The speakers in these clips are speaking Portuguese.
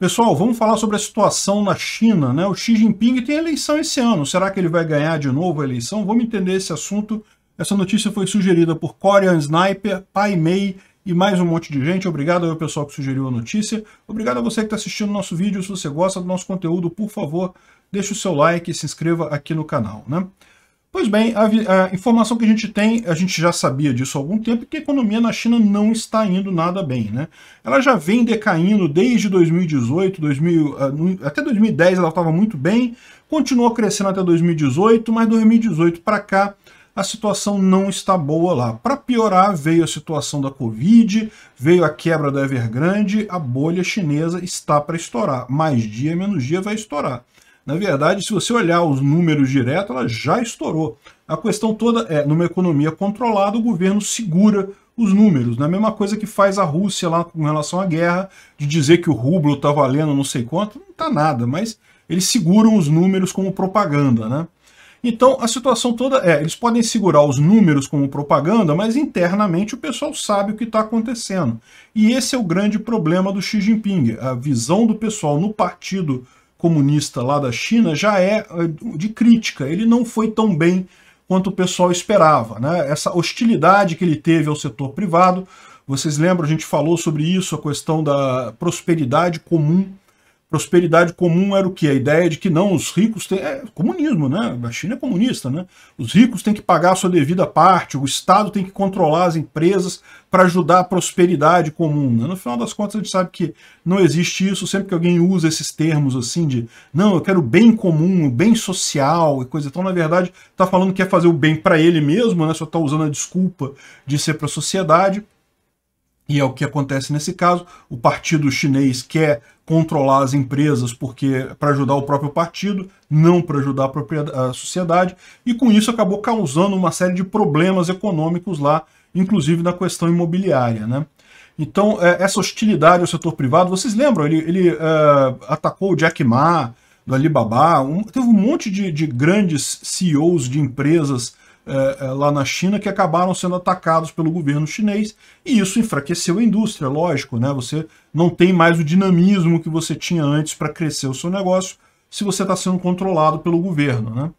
Pessoal, vamos falar sobre a situação na China. Né? O Xi Jinping tem eleição esse ano. Será que ele vai ganhar de novo a eleição? Vamos entender esse assunto. Essa notícia foi sugerida por Korean Sniper, Pai Mei e mais um monte de gente. Obrigado ao pessoal que sugeriu a notícia. Obrigado a você que está assistindo o nosso vídeo. Se você gosta do nosso conteúdo, por favor, deixe o seu like e se inscreva aqui no canal. Né? Pois bem, a, a, informação que a gente tem, a gente já sabia disso há algum tempo, que a economia na China não está indo nada bem. Né? Ela já vem decaindo desde 2018, 2000, ah, até 2010 ela estava muito bem, continuou crescendo até 2018, mas 2018 para cá a situação não está boa lá. Para piorar, veio a situação da Covid, veio a quebra da Evergrande, a bolha chinesa está para estourar. Mais dia, menos dia vai estourar. Na verdade, se você olhar os números direto, ela já estourou. A questão toda é, numa economia controlada, o governo segura os números. Né? A mesma coisa que faz a Rússia lá com relação à guerra, de dizer que o rublo está valendo não sei quanto, não está nada, mas eles seguram os números como propaganda. Né? Então, a situação toda é, eles podem segurar os números como propaganda, mas internamente o pessoal sabe o que está acontecendo. E esse é o grande problema do Xi Jinping, a visão do pessoal no partido comunista lá da China já é eh, de crítica. Ele não foi tão bem quanto o pessoal esperava. Né? Essa hostilidade que ele teve ao setor privado, vocês lembram, a gente falou sobre isso, a questão da prosperidade comum Prosperidade comum era o que? A ideia de que não, os ricos têm. É comunismo, né? A China é comunista, né? Os ricos têm que pagar a sua devida parte, o Estado tem que controlar as empresas para ajudar a prosperidade comum. Né? No final das contas, a gente sabe que não existe isso. Sempre que alguém usa esses termos assim de não, eu quero bem comum, bem social e coisa. Então, na verdade, está falando que quer fazer o bem para ele mesmo, né? Só está usando a desculpa de ser para a sociedade. E é o que acontece nesse caso. O partido chinês quer controlar as empresas porque para ajudar o próprio partido, não para ajudar a, a, sociedade, e com isso acabou causando uma série de problemas econômicos lá, inclusive na questão imobiliária. Né? Então, é, essa hostilidade ao setor privado, vocês lembram? Ele, ele é, atacou o Jack Ma, do Alibaba, um, teve um monte de, de grandes CEOs de empresas é, é, lá na China que acabaram sendo atacados pelo governo chinês e isso enfraqueceu a indústria, lógico, né? Você não tem mais o dinamismo que você tinha antes para crescer o seu negócio se você está sendo controlado pelo governo, né?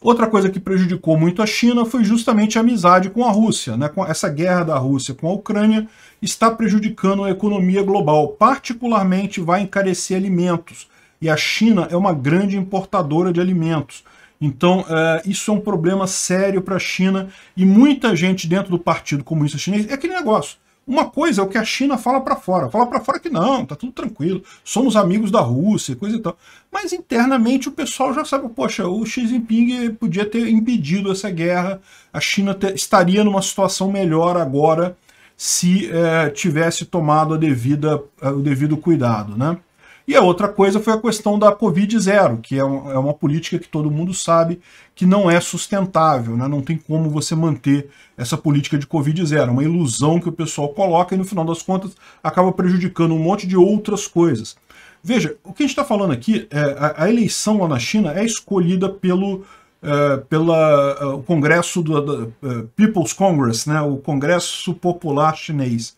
Outra coisa que prejudicou muito a China foi justamente a amizade com a Rússia. Né? Essa guerra da Rússia com a Ucrânia está prejudicando a economia global, particularmente vai encarecer alimentos. E a China é uma grande importadora de alimentos. Então, é, isso é um problema sério para a China e muita gente dentro do Partido Comunista Chinês é aquele negócio. Uma coisa é o que a China fala para fora. Fala para fora que não, tá tudo tranquilo, somos amigos da Rússia, coisa e tal. Mas internamente o pessoal já sabe, poxa, o Xi Jinping podia ter impedido essa guerra, a China estaria numa situação melhor agora se é, tivesse tomado a devida, o devido cuidado, né? E a outra coisa foi a questão da Covid zero, que é, é, uma política que todo mundo sabe que não é sustentável, né? não tem como você manter essa política de Covid zero. É uma ilusão que o pessoal coloca e no final das contas acaba prejudicando um monte de outras coisas. Veja, o que a gente está falando aqui, é, a, a, eleição lá na China é escolhida pelo é, pela, é, o Congresso do é, People's Congress, né, o Congresso Popular Chinês.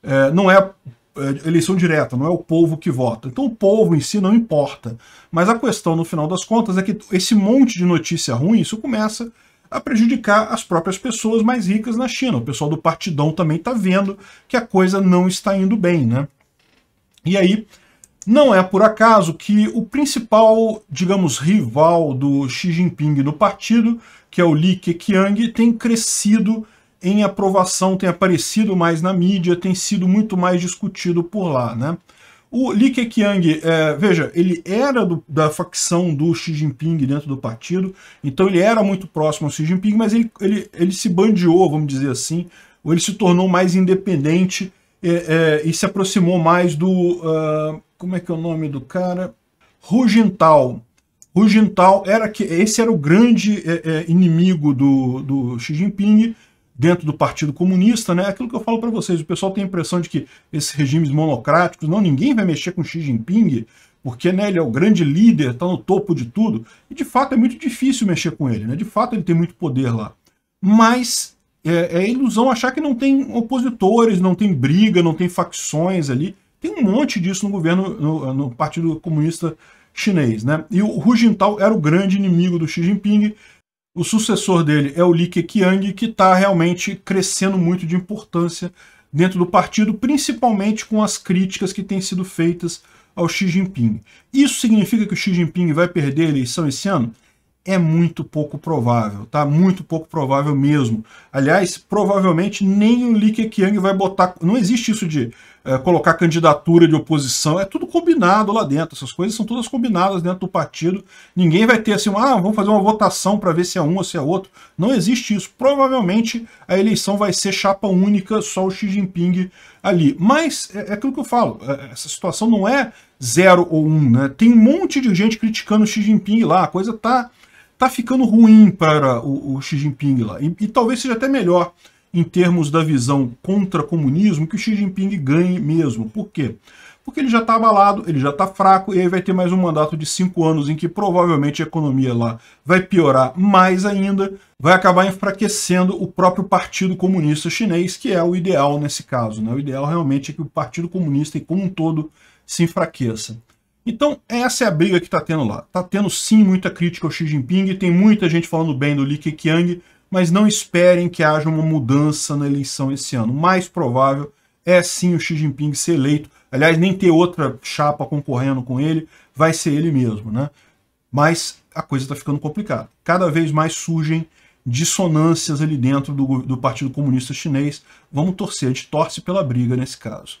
É, não é é, eleição direta, não é o povo que vota. Então o povo em si não importa. Mas a questão, no final das contas, é que esse monte de notícia ruim, isso começa a prejudicar as próprias pessoas mais ricas na China. O pessoal do partidão também está vendo que a coisa não está indo bem, né? E aí, não é por acaso que o principal, digamos, rival do Xi Jinping no partido, que é o Li Keqiang, tem crescido em aprovação tem aparecido mais na mídia, tem sido muito mais discutido por lá, né? O Li Keqiang, é, veja, ele era do, da facção do Xi Jinping dentro do partido, então ele era muito próximo ao Xi Jinping, mas ele, ele, ele se bandeou, vamos dizer assim, ou ele se tornou mais independente é, é, e se aproximou mais do... Uh, como é que é o nome do cara? Hu Jintao. Hu Jintao era que, esse era o grande é, é, inimigo do, do Xi Jinping, dentro do Partido Comunista, né? Aquilo que eu falo para vocês, o pessoal tem a impressão de que esses regimes monocráticos, não, ninguém vai mexer com Xi Jinping, porque né, ele é o grande líder, está no topo de tudo, e de fato é muito difícil mexer com ele, né? De fato ele tem muito poder lá. Mas é, é ilusão achar que não tem opositores, não tem briga, não tem facções ali. Tem um monte disso no governo, no, no Partido Comunista Chinês, né? E o Hu Jintao era o grande inimigo do Xi Jinping, o sucessor dele é o Li Keqiang, que está realmente crescendo muito de importância dentro do partido, principalmente com as críticas que têm sido feitas ao Xi Jinping. Isso significa que o Xi Jinping vai perder a eleição esse ano? é muito pouco provável, tá? Muito pouco provável mesmo. Aliás, provavelmente nem o Li Keqiang vai botar. Não existe isso de é, colocar candidatura de oposição, é tudo combinado lá dentro. Essas coisas são todas combinadas dentro do partido. Ninguém vai ter assim, ah, vamos fazer uma votação para ver se é um ou se é outro. Não existe isso. Provavelmente a eleição vai ser chapa única, só o Xi Jinping ali. Mas é, é aquilo que eu falo, é, essa situação não é zero ou um, né? Tem um monte de gente criticando o Xi Jinping lá, a coisa tá está ficando ruim para o, o Xi Jinping lá. E, e, talvez seja até melhor em termos da visão contra comunismo que o Xi Jinping ganhe mesmo. Por quê? Porque ele já está abalado, ele já está fraco, e aí vai ter mais um mandato de cinco anos em que provavelmente a economia lá vai piorar mais ainda, vai acabar enfraquecendo o próprio Partido Comunista Chinês, que é o ideal nesse caso. Né? O ideal realmente é que o Partido Comunista, como um todo, se enfraqueça. Então, essa é a briga que está tendo lá. Está tendo, sim, muita crítica ao Xi Jinping, tem muita gente falando bem do Li Keqiang, mas não esperem que haja uma mudança na eleição esse ano. O mais provável é, sim, o Xi Jinping ser eleito. Aliás, nem ter outra chapa concorrendo com ele, vai ser ele mesmo, né? Mas a coisa está ficando complicada. Cada vez mais surgem dissonâncias ali dentro do, do Partido Comunista Chinês. Vamos torcer, a gente torce pela briga nesse caso.